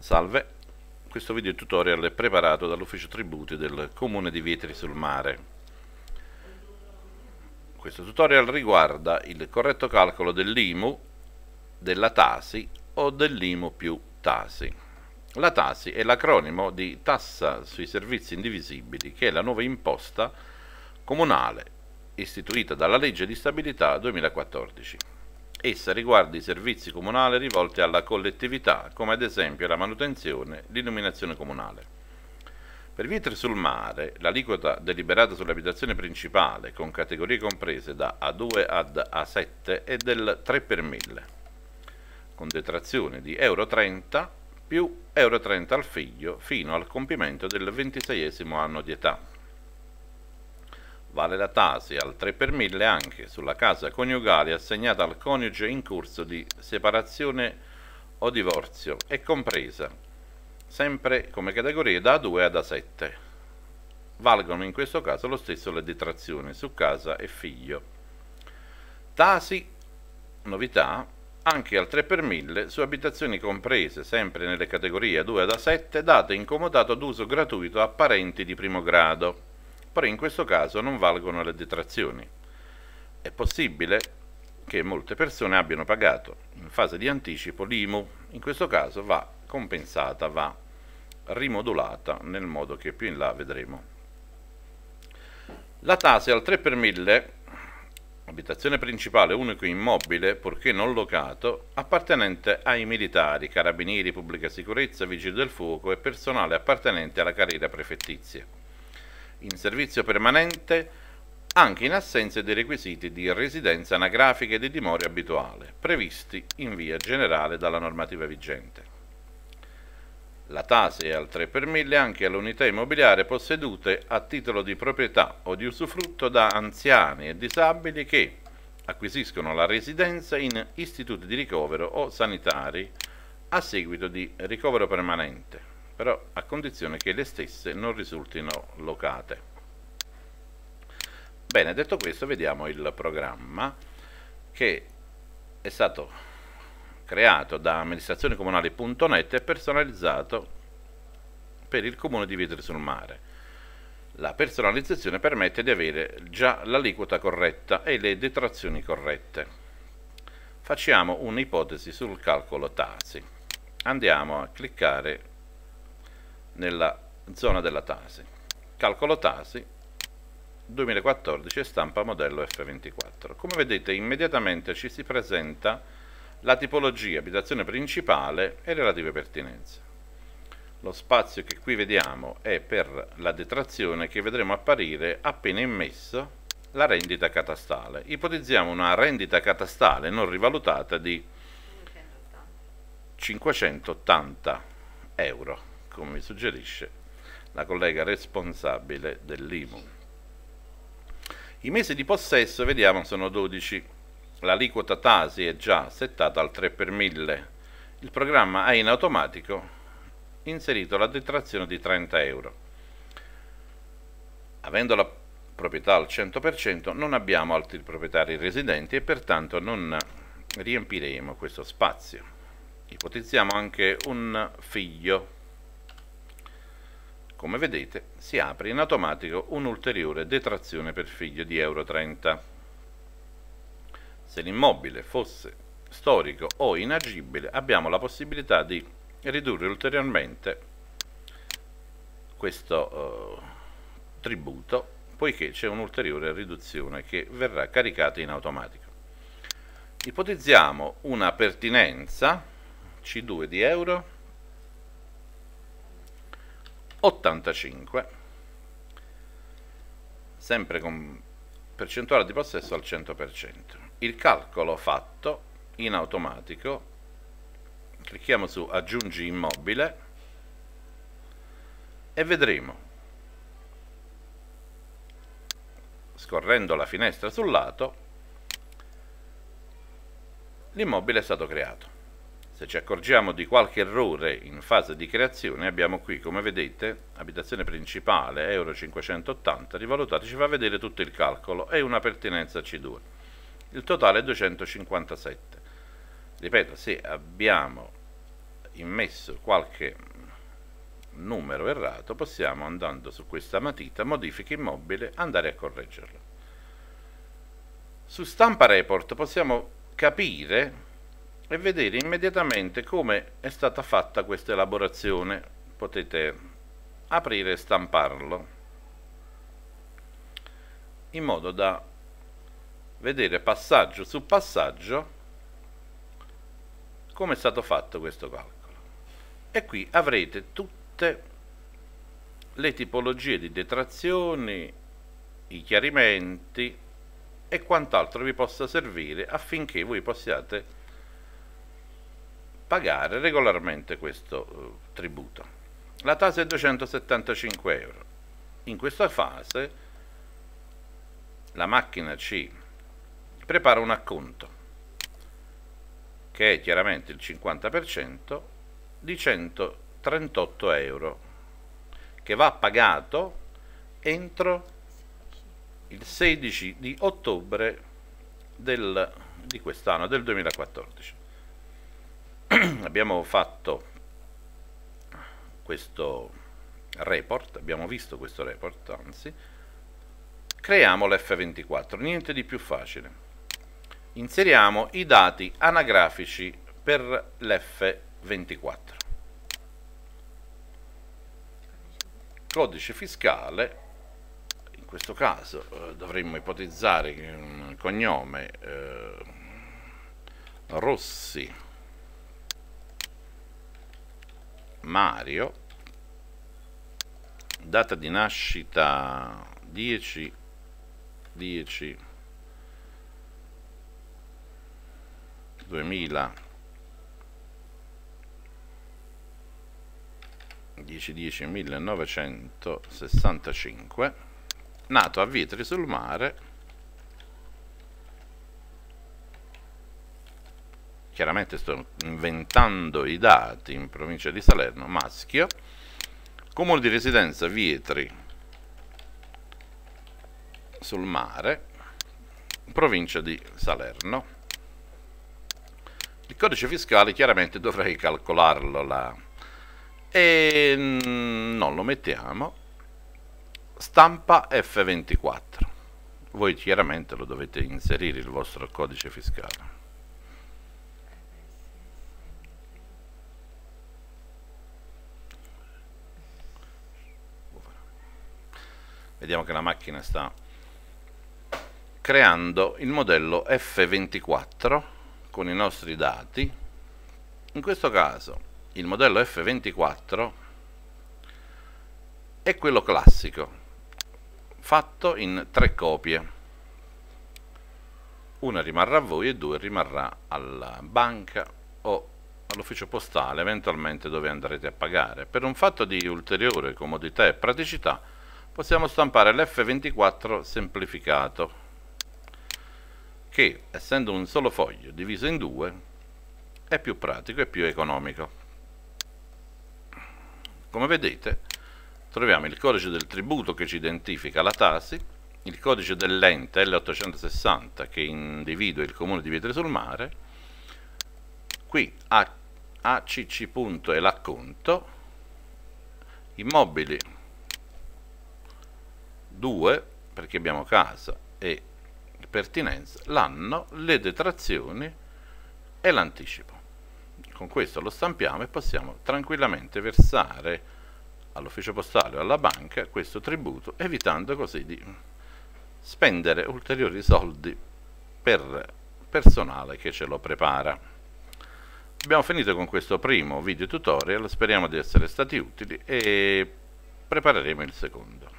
Salve, questo video tutorial è preparato dall'ufficio tributi del comune di Vietri sul Mare. Questo tutorial riguarda il corretto calcolo dell'IMU, della TASI o dell'IMU più TASI. La TASI è l'acronimo di Tassa sui servizi indivisibili, che è la nuova imposta comunale istituita dalla legge di stabilità 2014. Essa riguarda i servizi comunali rivolti alla collettività, come ad esempio la manutenzione, e l'illuminazione comunale. Per Vitre sul mare, l'aliquota deliberata sull'abitazione principale, con categorie comprese da A2 ad A7, è del 3 per 1000, con detrazione di Euro 30 più Euro 30 al figlio fino al compimento del ventiseiesimo anno di età. Vale la tasi al 3 per 1000 anche sulla casa coniugale assegnata al coniuge in corso di separazione o divorzio e compresa, sempre come categorie da 2 ad A7. Valgono in questo caso lo stesso le detrazioni su casa e figlio. Tasi, novità, anche al 3 per 1000 su abitazioni comprese sempre nelle categorie 2 ad A7 date in comodato d'uso gratuito a parenti di primo grado però in questo caso non valgono le detrazioni. È possibile che molte persone abbiano pagato in fase di anticipo l'IMU, in questo caso va compensata, va rimodulata nel modo che più in là vedremo. La tassa al 3 per 1000, abitazione principale unico immobile, purché non locato, appartenente ai militari, carabinieri, pubblica sicurezza, vigili del fuoco e personale appartenente alla carriera prefettizia in servizio permanente anche in assenza dei requisiti di residenza anagrafica e di dimora abituale, previsti in via generale dalla normativa vigente. La tase è al 3 per 1000 anche alle unità immobiliari possedute a titolo di proprietà o di usufrutto da anziani e disabili che acquisiscono la residenza in istituti di ricovero o sanitari a seguito di ricovero permanente però a condizione che le stesse non risultino locate. Bene, detto questo vediamo il programma che è stato creato da amministrazionecomunale.net e personalizzato per il comune di Vitri sul Mare. La personalizzazione permette di avere già l'aliquota corretta e le detrazioni corrette. Facciamo un'ipotesi sul calcolo tassi. Andiamo a cliccare nella zona della Tasi. Calcolo Tasi 2014 e stampa modello F24. Come vedete immediatamente ci si presenta la tipologia, abitazione principale e relative pertinenze. Lo spazio che qui vediamo è per la detrazione che vedremo apparire appena immesso la rendita catastale. Ipotizziamo una rendita catastale non rivalutata di 580 euro come ecco, mi suggerisce la collega responsabile dell'IMU. I mesi di possesso, vediamo, sono 12. L'aliquota Tasi è già settata al 3 per 1000. Il programma ha in automatico inserito la detrazione di 30 euro. Avendo la proprietà al 100% non abbiamo altri proprietari residenti e pertanto non riempiremo questo spazio. Ipotizziamo anche un figlio come vedete si apre in automatico un'ulteriore detrazione per figlio di Euro 30. Se l'immobile fosse storico o inagibile abbiamo la possibilità di ridurre ulteriormente questo eh, tributo poiché c'è un'ulteriore riduzione che verrà caricata in automatico. Ipotizziamo una pertinenza C2 di euro 85, sempre con percentuale di possesso al 100%. Il calcolo fatto in automatico, clicchiamo su aggiungi immobile e vedremo, scorrendo la finestra sul lato, l'immobile è stato creato. Se ci accorgiamo di qualche errore in fase di creazione, abbiamo qui, come vedete, abitazione principale, Euro 580, rivalutato, ci fa vedere tutto il calcolo e una pertinenza C2. Il totale è 257. Ripeto, se abbiamo immesso qualche numero errato, possiamo andando su questa matita, modifica immobile, andare a correggerlo. Su stampa report possiamo capire e vedere immediatamente come è stata fatta questa elaborazione potete aprire e stamparlo in modo da vedere passaggio su passaggio come è stato fatto questo calcolo e qui avrete tutte le tipologie di detrazioni i chiarimenti e quant'altro vi possa servire affinché voi possiate pagare regolarmente questo eh, tributo. La tassa è 275 euro. In questa fase la macchina ci prepara un acconto che è chiaramente il 50% di 138 euro che va pagato entro il 16 di ottobre del, di quest'anno, del 2014. abbiamo fatto questo report, abbiamo visto questo report, anzi, creiamo l'F24, niente di più facile. Inseriamo i dati anagrafici per l'F24. Codice fiscale, in questo caso eh, dovremmo ipotizzare un cognome eh, Rossi Mario, data di nascita 10, 10 2000 10 10 1965 nato a Vietri sul Mare chiaramente sto inventando i dati in provincia di Salerno, maschio, comune di residenza Vietri sul mare, provincia di Salerno. Il codice fiscale chiaramente dovrei calcolarlo là e mm, non lo mettiamo. Stampa F24. Voi chiaramente lo dovete inserire il vostro codice fiscale. vediamo che la macchina sta creando il modello F24 con i nostri dati in questo caso il modello F24 è quello classico fatto in tre copie una rimarrà a voi e due rimarrà alla banca o all'ufficio postale eventualmente dove andrete a pagare per un fatto di ulteriore comodità e praticità possiamo stampare l'F24 semplificato che essendo un solo foglio diviso in due è più pratico e più economico come vedete troviamo il codice del tributo che ci identifica la Tasi il codice dell'ente L860 che individua il comune di Vietri sul Mare qui ACC.elacconto immobili 2, perché abbiamo casa e pertinenza, l'anno, le detrazioni e l'anticipo. Con questo lo stampiamo e possiamo tranquillamente versare all'ufficio postale o alla banca questo tributo, evitando così di spendere ulteriori soldi per personale che ce lo prepara. Abbiamo finito con questo primo video tutorial, speriamo di essere stati utili e prepareremo il secondo.